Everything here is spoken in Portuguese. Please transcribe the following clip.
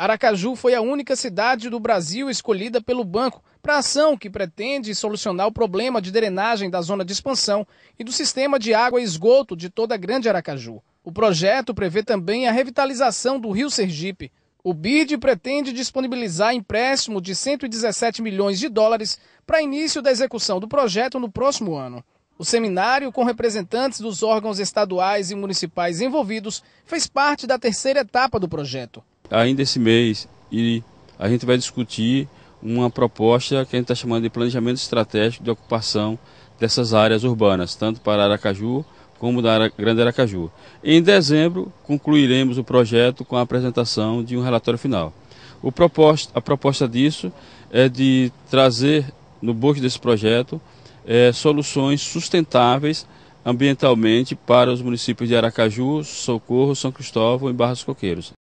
Aracaju foi a única cidade do Brasil escolhida pelo banco para a ação que pretende solucionar o problema de drenagem da zona de expansão e do sistema de água e esgoto de toda a Grande Aracaju. O projeto prevê também a revitalização do Rio Sergipe. O BID pretende disponibilizar empréstimo de 117 milhões de dólares para início da execução do projeto no próximo ano. O seminário, com representantes dos órgãos estaduais e municipais envolvidos, fez parte da terceira etapa do projeto ainda esse mês e a gente vai discutir uma proposta que a gente está chamando de planejamento estratégico de ocupação dessas áreas urbanas, tanto para Aracaju como da Grande Aracaju. Em dezembro, concluiremos o projeto com a apresentação de um relatório final. O a proposta disso é de trazer no bojo desse projeto é, soluções sustentáveis ambientalmente para os municípios de Aracaju, Socorro, São Cristóvão e Barra dos Coqueiros.